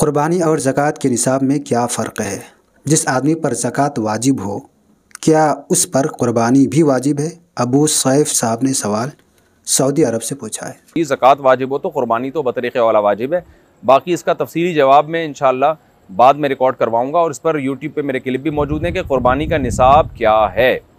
क़ुरबानी और ज़क़़त के निसाब में क्या फ़र्क है जिस आदमी पर ज़क़़त वाजिब हो क्या उस पर क़ुरबानी भी वाजिब है अबू सैफ साहब ने सवाल सऊदी अरब से पूछा है ये ज़क़़त वाजिब हो तो क़ुरबानी तो बतरीक़े वाला वाजिब है बाकी इसका तफसीली जवाब मैं इन बाद में रिकॉर्ड करवाऊँगा और इस पर यूट्यूब पर मेरे क्लिप भी मौजूद हैं कि क़ुरबानी का निसाब क्या है